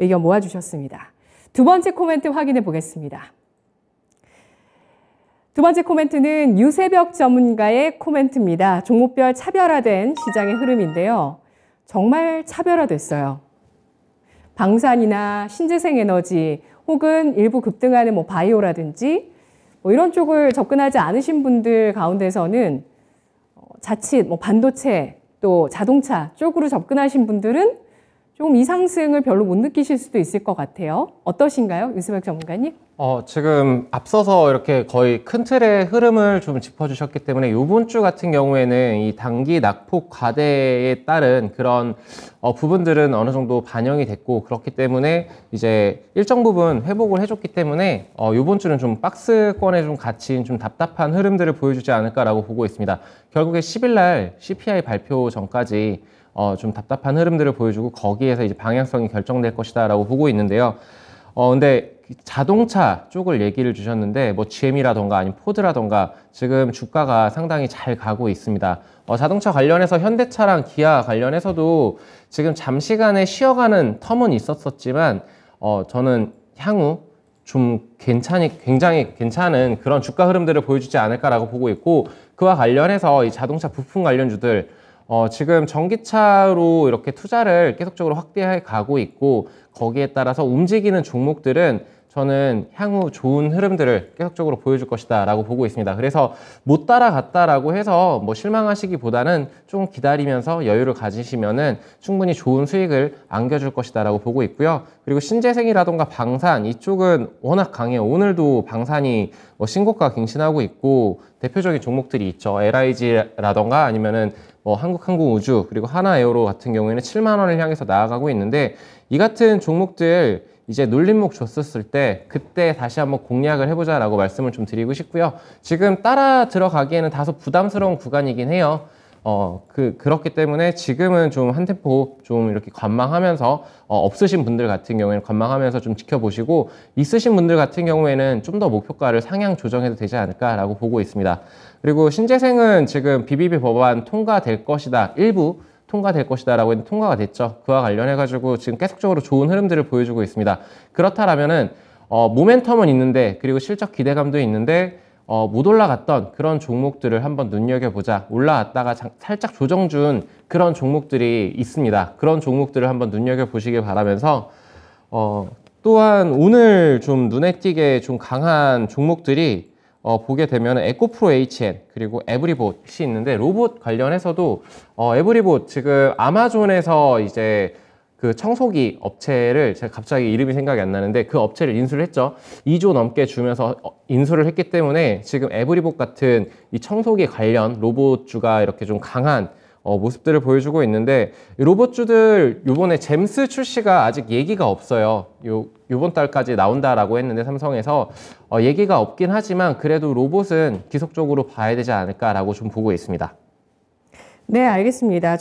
의견 모아주셨습니다. 두 번째 코멘트 확인해 보겠습니다. 두 번째 코멘트는 유세벽 전문가의 코멘트입니다. 종목별 차별화된 시장의 흐름인데요. 정말 차별화됐어요. 방산이나 신재생 에너지 혹은 일부 급등하는 뭐 바이오라든지 뭐 이런 쪽을 접근하지 않으신 분들 가운데서는 어, 자칫 뭐 반도체 또 자동차 쪽으로 접근하신 분들은 조금 이 상승을 별로 못 느끼실 수도 있을 것 같아요. 어떠신가요? 유수백 전문가님? 어, 지금 앞서서 이렇게 거의 큰 틀의 흐름을 좀 짚어주셨기 때문에 이번 주 같은 경우에는 이 단기 낙폭 과대에 따른 그런 어, 부분들은 어느 정도 반영이 됐고 그렇기 때문에 이제 일정 부분 회복을 해줬기 때문에 어, 이번 주는 좀 박스권에 좀 갇힌 좀 답답한 흐름들을 보여주지 않을까라고 보고 있습니다. 결국에 10일 날 CPI 발표 전까지 어, 좀 답답한 흐름들을 보여주고 거기에서 이제 방향성이 결정될 것이다라고 보고 있는데요. 어, 근데 자동차 쪽을 얘기를 주셨는데 뭐 GM이라던가 아니면 포드라던가 지금 주가가 상당히 잘 가고 있습니다. 어, 자동차 관련해서 현대차랑 기아 관련해서도 지금 잠시간에 쉬어가는 텀은 있었었지만 어, 저는 향후 좀 괜찮이 굉장히 괜찮은 그런 주가 흐름들을 보여주지 않을까라고 보고 있고 그와 관련해서 이 자동차 부품 관련주들 어, 지금 전기차로 이렇게 투자를 계속적으로 확대해 가고 있고 거기에 따라서 움직이는 종목들은 저는 향후 좋은 흐름들을 계속적으로 보여줄 것이다 라고 보고 있습니다. 그래서 못 따라갔다라고 해서 뭐 실망하시기보다는 좀 기다리면서 여유를 가지시면은 충분히 좋은 수익을 안겨줄 것이다 라고 보고 있고요. 그리고 신재생이라던가 방산 이쪽은 워낙 강해요. 오늘도 방산이 뭐 신고가 갱신하고 있고 대표적인 종목들이 있죠. LIG라던가 아니면은 뭐 한국항공우주 그리고 하나에어로 같은 경우에는 7만 원을 향해서 나아가고 있는데 이 같은 종목들 이제 눌림목 줬었을 때 그때 다시 한번 공략을 해보자라고 말씀을 좀 드리고 싶고요. 지금 따라 들어가기에는 다소 부담스러운 구간이긴 해요. 어, 그, 그렇기 때문에 지금은 좀한 템포 좀 이렇게 관망하면서, 어, 없으신 분들 같은 경우에는 관망하면서 좀 지켜보시고, 있으신 분들 같은 경우에는 좀 더 목표가를 상향 조정해도 되지 않을까라고 보고 있습니다. 그리고 신재생은 지금 BBB 법안 통과될 것이다. 일부 통과될 것이다 라고 했는데 통과가 됐죠. 그와 관련해가지고 지금 계속적으로 좋은 흐름들을 보여주고 있습니다. 그렇다라면은, 어, 모멘텀은 있는데, 그리고 실적 기대감도 있는데, 어, 못 올라갔던 그런 종목들을 한번 눈여겨보자. 올라왔다가 장, 살짝 조정 준 그런 종목들이 있습니다. 그런 종목들을 한번 눈여겨보시길 바라면서, 어, 또한 오늘 좀 눈에 띄게 좀 강한 종목들이 어, 보게 되면 에코프로 HN 그리고 에브리봇이 있는데 로봇 관련해서도 어, 에브리봇 지금 아마존에서 이제 그 청소기 업체를 제가 갑자기 이름이 생각이 안 나는데 그 업체를 인수를 했죠. 2조 넘게 주면서 어, 인수를 했기 때문에 지금 에브리복 같은 이 청소기 관련 로봇주가 이렇게 좀 강한 어, 모습들을 보여주고 있는데 로봇주들 요번에 잼스 출시가 아직 얘기가 없어요. 요 요번 달까지 나온다라고 했는데 삼성에서 어, 얘기가 없긴 하지만 그래도 로봇은 기속적으로 봐야 되지 않을까라고 좀 보고 있습니다. 네, 알겠습니다.